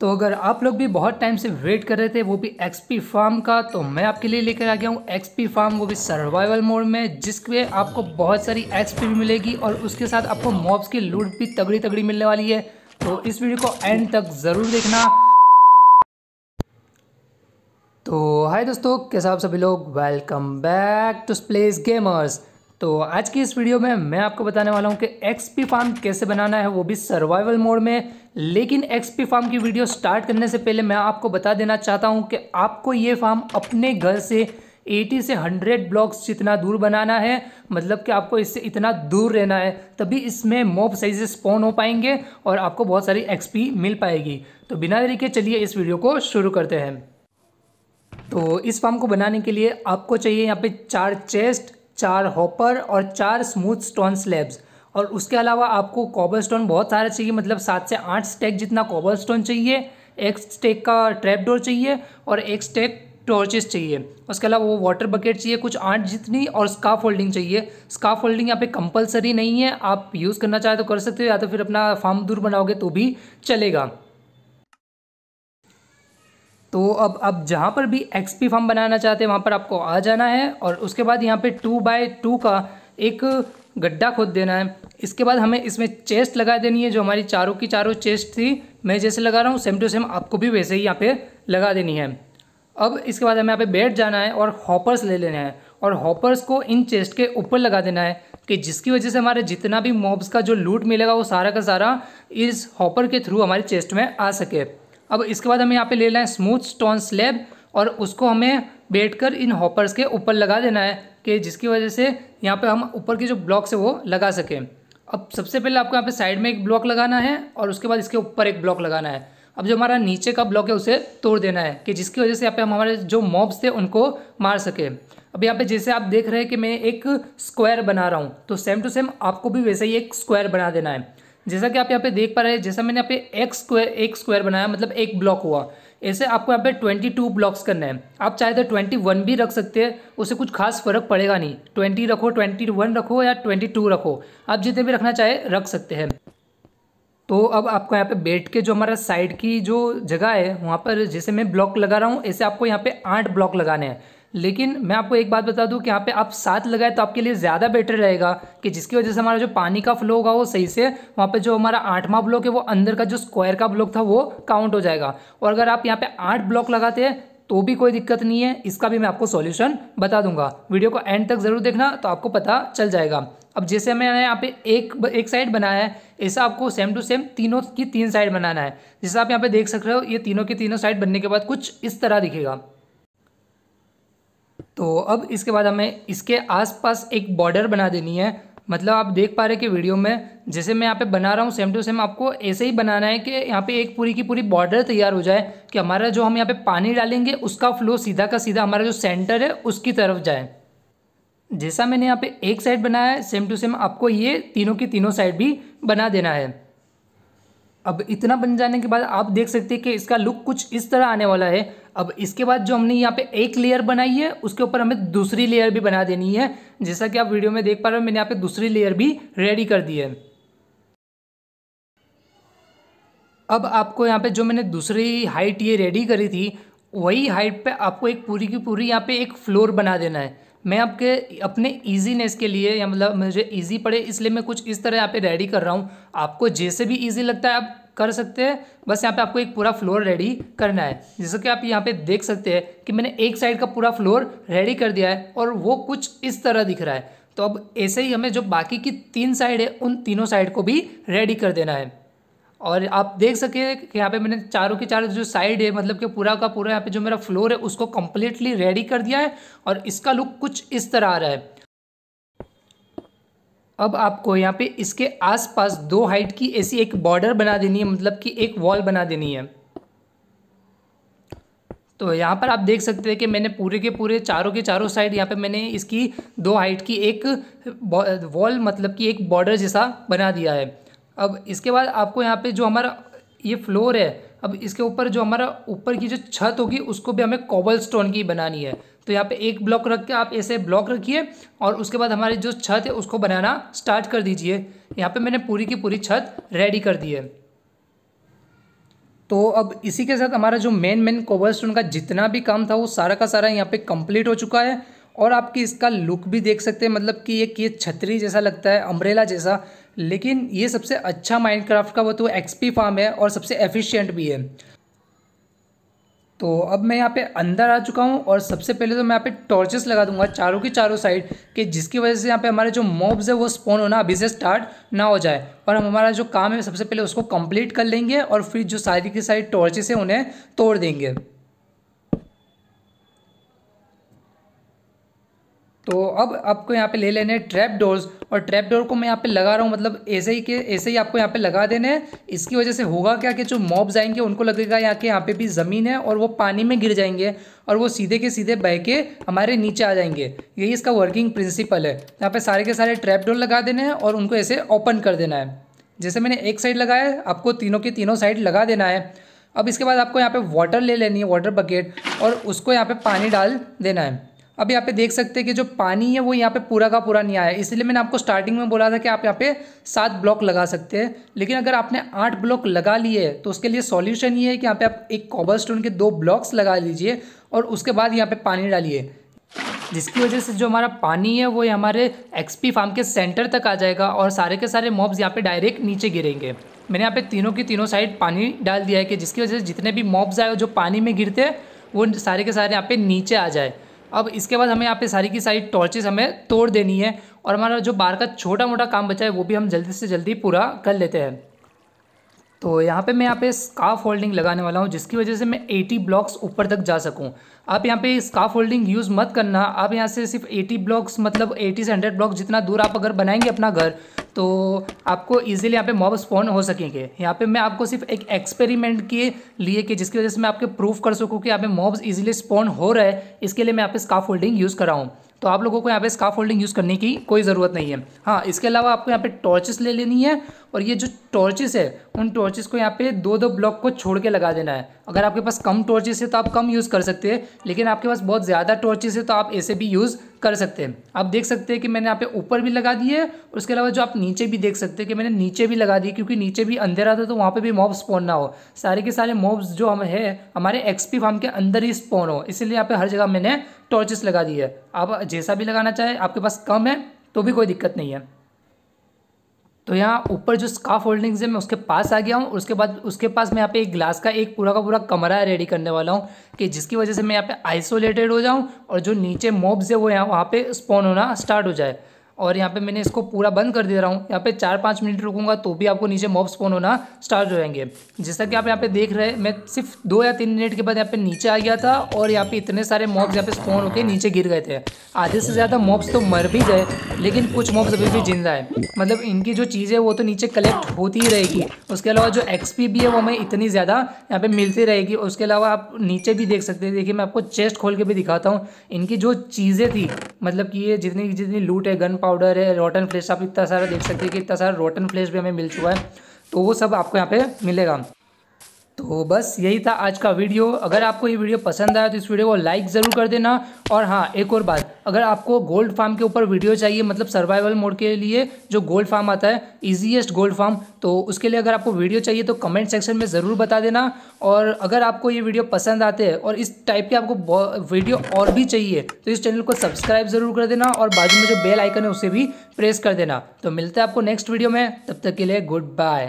तो अगर आप लोग भी बहुत टाइम से वेट कर रहे थे वो भी एक्सपी फार्म का तो मैं आपके लिए लेकर आ गया हूँ एक्सपी फार्म वो भी सर्वाइवल मोड में जिसके आपको बहुत सारी एक्सपी भी मिलेगी और उसके साथ आपको मॉब्स की लूट भी तगड़ी तगड़ी मिलने वाली है तो इस वीडियो को एंड तक ज़रूर देखना तो हाय दोस्तों कैसा आप सभी लोग welcome back to splace gamers तो आज की इस वीडियो में मैं आपको बताने वाला हूं कि एक्सपी फार्म कैसे बनाना है वो भी सर्वाइवल मोड में लेकिन एक्सपी फार्म की वीडियो स्टार्ट करने से पहले मैं आपको बता देना चाहता हूं कि आपको ये फार्म अपने घर से 80 से 100 ब्लॉक्स जितना दूर बनाना है मतलब कि आपको इससे इतना दूर रहना है तभी इसमें मोब साइजेस स्पॉन हो पाएंगे और आपको बहुत सारी एक्सपी मिल पाएगी तो बिना देरी के चलिए इस वीडियो को शुरू करते हैं तो इस फार्म को बनाने के लिए आपको चाहिए यहाँ पे चार चेस्ट चार हॉपर और चार स्मूथ स्टोन स्लेब्स और उसके अलावा आपको कॉबल स्टोन बहुत सारा चाहिए मतलब सात से आठ स्टैक जितना कॉबल स्टोन चाहिए एक स्टेक का ट्रैप डोर चाहिए और एक स्टेक टॉर्चेस चाहिए उसके अलावा वो वाटर बकेट चाहिए कुछ आठ जितनी और स्काफ होल्डिंग चाहिए स्काफ होल्डिंग यहाँ पे कंपलसरी नहीं है आप यूज़ करना चाहे तो कर सकते हो या तो फिर अपना फार्म दूर बनाओगे तो भी चलेगा तो अब अब जहाँ पर भी एक्स पी फॉर्म बनाना चाहते हैं वहाँ पर आपको आ जाना है और उसके बाद यहाँ पे टू बाय टू का एक गड्ढा खोद देना है इसके बाद हमें इसमें चेस्ट लगा देनी है जो हमारी चारों की चारों चेस्ट थी मैं जैसे लगा रहा हूँ सेम टू सेम आपको भी वैसे ही यहाँ पर लगा देनी है अब इसके बाद हमें यहाँ पर बैठ जाना है और हॉपर्स ले लेना है और हॉपर्स को इन चेस्ट के ऊपर लगा देना है कि जिसकी वजह से हमारे जितना भी मॉब्स का जो लूट मिलेगा वो सारा का सारा इस हॉपर के थ्रू हमारी चेस्ट में आ सके अब इसके बाद हमें यहाँ पे लेना है स्मूथ स्टोन स्लेब और उसको हमें बैठ कर इन हॉपर्स के ऊपर लगा देना है कि जिसकी वजह से यहाँ पे हम ऊपर के जो ब्लॉक है वो लगा सकें अब सबसे पहले आपको यहाँ पे साइड में एक ब्लॉक लगाना है और उसके बाद इसके ऊपर एक ब्लॉक लगाना है अब जो हमारा नीचे का ब्लॉक है उसे तोड़ देना है कि जिसकी वजह से यहाँ पे हम हमारे जो मॉब्स थे उनको मार सके अब यहाँ पे जैसे आप देख रहे हैं कि मैं एक स्क्वायर बना रहा हूँ तो सेम टू सेम आपको भी वैसे ही एक स्क्वायर बना देना है जैसा कि आप यहाँ पे देख पा रहे हैं जैसा मैंने यहाँ पे एक स्क्वायर एक स्क्वायर बनाया मतलब एक ब्लॉक हुआ ऐसे आपको यहाँ पे ट्वेंटी टू ब्लॉक्स करना है आप चाहे तो ट्वेंटी वन भी रख सकते हैं उससे कुछ खास फर्क पड़ेगा नहीं ट्वेंटी रखो ट्वेंटी वन रखो या ट्वेंटी टू रखो आप जितने भी रखना चाहे रख सकते हैं तो अब आपको यहाँ पे बैठ के जो हमारा साइड की जो जगह है वहाँ पर जैसे मैं ब्लॉक लगा रहा हूँ ऐसे आपको यहाँ पे आठ ब्लॉक लगाने हैं लेकिन मैं आपको एक बात बता दूं कि यहाँ पे आप सात लगाए तो आपके लिए ज़्यादा बेटर रहेगा कि जिसकी वजह से हमारा जो पानी का फ्लो होगा वो सही से वहाँ पे जो हमारा आठवां ब्लॉक है वो अंदर का जो स्क्वायर का ब्लॉक था वो काउंट हो जाएगा और अगर आप यहाँ पे आठ ब्लॉक लगाते हैं तो भी कोई दिक्कत नहीं है इसका भी मैं आपको सॉल्यूशन बता दूंगा वीडियो को एंड तक ज़रूर देखना तो आपको पता चल जाएगा अब जैसे मैंने यहाँ पे एक एक साइड बनाया है ऐसा आपको सेम टू सेम तीनों की तीन साइड बनाना है जैसे आप यहाँ पे देख सक रहे हो ये तीनों की तीनों साइड बनने के बाद कुछ इस तरह दिखेगा तो अब इसके बाद हमें इसके आसपास एक बॉर्डर बना देनी है मतलब आप देख पा रहे हैं कि वीडियो में जैसे मैं यहाँ पे बना रहा हूँ सेम टू सेम आपको ऐसे ही बनाना है कि यहाँ पे एक पूरी की पूरी बॉर्डर तैयार हो जाए कि हमारा जो हम यहाँ पे पानी डालेंगे उसका फ्लो सीधा का सीधा हमारा जो सेंटर है उसकी तरफ जाए जैसा मैंने यहाँ पे एक साइड बनाया है सेम टू सेम आपको ये तीनों की तीनों साइड भी बना देना है अब इतना बन जाने के बाद आप देख सकते हैं कि इसका लुक कुछ इस तरह आने वाला है अब इसके बाद जो हमने यहाँ पे एक लेयर बनाई है उसके ऊपर हमें दूसरी लेयर भी बना देनी है जैसा कि आप वीडियो में देख पा रहे हो मैंने यहाँ पे दूसरी लेयर भी रेडी कर दी है अब आपको यहाँ पे जो मैंने दूसरी हाइट ये रेडी करी थी वही हाइट पे आपको एक पूरी की पूरी यहाँ पे एक फ्लोर बना देना है मैं आपके अपने इजीनेस के लिए या मतलब मुझे इजी पड़े इसलिए मैं कुछ इस तरह यहाँ पे रेडी कर रहा हूँ आपको जैसे भी इजी लगता है आप कर सकते हैं बस यहाँ पे आपको एक पूरा फ्लोर रेडी करना है जैसा कि आप यहाँ पे देख सकते हैं कि मैंने एक साइड का पूरा फ्लोर रेडी कर दिया है और वो कुछ इस तरह दिख रहा है तो अब ऐसे ही हमें जो बाकी की तीन साइड है उन तीनों साइड को भी रेडी कर देना है और आप देख सके कि यहाँ पे मैंने चारों की चारों जो साइड है मतलब कि पूरा का पूरा यहाँ पे जो मेरा फ्लोर है उसको कम्प्लीटली रेडी कर दिया है और इसका लुक कुछ इस तरह आ रहा है अब आपको यहाँ पे इसके आसपास दो हाइट की ऐसी एक बॉर्डर बना देनी है मतलब कि एक वॉल बना देनी है तो यहाँ पर आप देख सकते हैं कि मैंने पूरे के पूरे चारों के चारों साइड यहाँ पे मैंने इसकी दो हाइट की एक वॉल मतलब कि एक बॉर्डर जैसा बना दिया है अब इसके बाद आपको यहाँ पे जो हमारा ये फ्लोर है अब इसके ऊपर जो हमारा ऊपर की जो छत होगी उसको भी हमें कॉबल स्टोन की बनानी है तो यहाँ पे एक ब्लॉक रख के आप ऐसे ब्लॉक रखिए और उसके बाद हमारी जो छत है उसको बनाना स्टार्ट कर दीजिए यहाँ पे मैंने पूरी की पूरी छत रेडी कर दी है तो अब इसी के साथ हमारा जो मेन मेन कोबर स्टोन का जितना भी काम था वो सारा का सारा यहाँ पे कंप्लीट हो चुका है और आपकी इसका लुक भी देख सकते हैं मतलब कि ये ये छतरी जैसा लगता है अम्ब्रेला जैसा लेकिन ये सबसे अच्छा माइनक्राफ्ट का वो तो एक्सपी फार्म है और सबसे एफिशिएंट भी है तो अब मैं यहाँ पे अंदर आ चुका हूँ और सबसे पहले तो मैं यहाँ पे टॉर्चेस लगा दूंगा चारों की चारों साइड कि जिसकी वजह से यहाँ पे हमारे जो मॉब्स है वो स्पॉन होना अभी से स्टार्ट ना हो जाए और हम हमारा जो काम है सबसे पहले उसको कंप्लीट कर लेंगे और फिर जो सारी की सारी टॉर्चेस हैं उन्हें तोड़ देंगे तो अब आपको यहाँ पे ले लेने हैं ट्रैप डोर्स और ट्रैप डोर को मैं यहाँ पे लगा रहा हूँ मतलब ऐसे ही के ऐसे ही आपको यहाँ पे लगा देने हैं इसकी वजह से होगा क्या कि जो मॉब्स आएंगे उनको लगेगा यहाँ के यहाँ पे भी ज़मीन है और वो पानी में गिर जाएंगे और वो सीधे के सीधे बह के हमारे नीचे आ जाएंगे यही इसका वर्किंग प्रिंसिपल है यहाँ पर सारे के सारे ट्रैप डोर लगा देने हैं और उनको ऐसे ओपन कर देना है जैसे मैंने एक साइड लगाया है आपको तीनों के तीनों साइड लगा देना है अब इसके बाद आपको यहाँ पर वाटर ले लेनी है वाटर बकेट और उसको यहाँ पर पानी डाल देना है अब यहाँ पे देख सकते हैं कि जो पानी है वो यहाँ पे पूरा का पूरा नहीं आया इसलिए मैंने आपको स्टार्टिंग में बोला था कि आप यहाँ पे सात ब्लॉक लगा सकते हैं लेकिन अगर आपने आठ ब्लॉक लगा लिए तो उसके लिए सॉल्यूशन ये है कि यहाँ पे आप एक कॉबल स्टोन के दो ब्लॉक्स लगा लीजिए और उसके बाद यहाँ पर पानी डालिए जिसकी वजह से जो हमारा पानी है वो हमारे एक्सपी फार्म के सेंटर तक आ जाएगा और सारे के सारे मॉब्स यहाँ पर डायरेक्ट नीचे गिरेंगे मैंने यहाँ पे तीनों की तीनों साइड पानी डाल दिया है कि जिसकी वजह से जितने भी मॉब्स आए जो पानी में गिरते हैं वो सारे के सारे यहाँ पे नीचे आ जाए अब इसके बाद हमें यहाँ पे सारी की सारी टॉर्चेस हमें तोड़ देनी है और हमारा जो बाहर का छोटा मोटा काम बचा है वो भी हम जल्दी से जल्दी पूरा कर लेते हैं तो यहाँ पे मैं यहाँ पे स्काफ होल्डिंग लगाने वाला हूँ जिसकी वजह से मैं 80 ब्लॉक्स ऊपर तक जा सकूँ आप यहाँ पे स्काफ होल्डिंग यूज़ मत करना आप यहाँ से सिर्फ 80 ब्लॉक्स मतलब 80 से 100 ब्लॉक्स जितना दूर आप अगर बनाएंगे अपना घर तो आपको ईजिली यहाँ पे मॉब स्पॉन हो सकेंगे यहाँ पे मैं आपको सिर्फ एक एक्सपेरिमेंट के लिए कि जिसकी वजह से मैं आपके प्रूफ कर सकूँ कि यहाँ पे मॉब्स ईजिली स्पॉन हो रहा है इसके लिए मैं यहाँ पे स्काफ होल्डिंग यूज़ कराऊँ तो आप लोगों को यहाँ पे स्काफ होल्डिंग यूज़ करने की कोई ज़रूरत नहीं है हाँ इसके अलावा आपको यहाँ पे टॉर्चेस ले लेनी है और ये जो टॉर्चेस है उन टॉर्चेस को यहाँ पे दो दो ब्लॉक को छोड़ के लगा देना है अगर आपके पास कम टॉर्चेस है तो आप कम यूज़ कर सकते हैं लेकिन आपके पास बहुत ज़्यादा टॉर्चेस है तो आप ऐसे भी यूज़ कर सकते हैं आप देख सकते हैं कि मैंने यहाँ पे ऊपर भी लगा दिए और उसके अलावा जो आप नीचे भी देख सकते हैं कि मैंने नीचे भी लगा दी क्योंकि नीचे भी अंधेरा था तो वहाँ पे भी मॉब स्पॉन ना हो सारे के सारे मॉब्स जो हम है हमारे एक्सपी फार्म के अंदर ही स्पॉन हो इसीलिए यहाँ पे हर जगह मैंने टॉर्चेस लगा दी है आप जैसा भी लगाना चाहे आपके पास कम है तो भी कोई दिक्कत नहीं है तो यहाँ ऊपर जो स्काफ होल्डिंग्स है मैं उसके पास आ गया हूँ उसके बाद उसके पास मैं यहाँ पे एक ग्लास का एक पूरा का पूरा कमरा रेडी करने वाला हूँ कि जिसकी वजह से मैं यहाँ पे आइसोलेटेड हो जाऊँ और जो नीचे मॉब्स है वो यहाँ वहाँ पे स्पॉन होना स्टार्ट हो जाए और यहाँ पे मैंने इसको पूरा बंद कर दे रहा हूँ यहाँ पे चार पाँच मिनट रुकूंगा तो भी आपको नीचे मॉब स्पोन होना स्टार्ट हो जाएंगे जैसा कि आप यहाँ पे देख रहे हैं मैं सिर्फ दो या तीन मिनट के बाद यहाँ पे नीचे आ गया था और यहाँ पे इतने सारे मॉब्स यहाँ पे स्पोन होकर नीचे गिर गए थे आधे से ज़्यादा मॉब्स तो मर भी गए लेकिन कुछ मॉब्स अभी भी जिंदा है मतलब इनकी जो चीज़ें है वो तो नीचे कलेक्ट होती ही रहेगी उसके अलावा जो एक्सपी भी है वो हमें इतनी ज़्यादा यहाँ पर मिलती रहेगी उसके अलावा आप नीचे भी देख सकते हैं देखिए मैं आपको चेस्ट खोल के भी दिखाता हूँ इनकी जो चीज़ें थी मतलब कि ये जितनी जितनी लूट है गन पाउडर है रोटन फ्लेश आप इतना सारा देख सकते हैं कि इतना सारा रोटन फ्लेश भी हमें मिल चुका है तो वो सब आपको यहाँ पे मिलेगा तो बस यही था आज का वीडियो अगर आपको ये वीडियो पसंद आया तो इस वीडियो को लाइक ज़रूर कर देना और हाँ एक और बात अगर आपको गोल्ड फार्म के ऊपर वीडियो चाहिए मतलब सर्वाइवल मोड के लिए जो गोल्ड फार्म आता है ईजीएस्ट गोल्ड फार्म तो उसके लिए अगर आपको वीडियो चाहिए तो कमेंट सेक्शन में ज़रूर बता देना और अगर आपको ये वीडियो पसंद आते हैं और इस टाइप के आपको वीडियो और भी चाहिए तो इस चैनल को सब्सक्राइब ज़रूर कर देना और बाजू में जो बेल आइकन है उसे भी प्रेस कर देना तो मिलते हैं आपको नेक्स्ट वीडियो में तब तक के लिए गुड बाय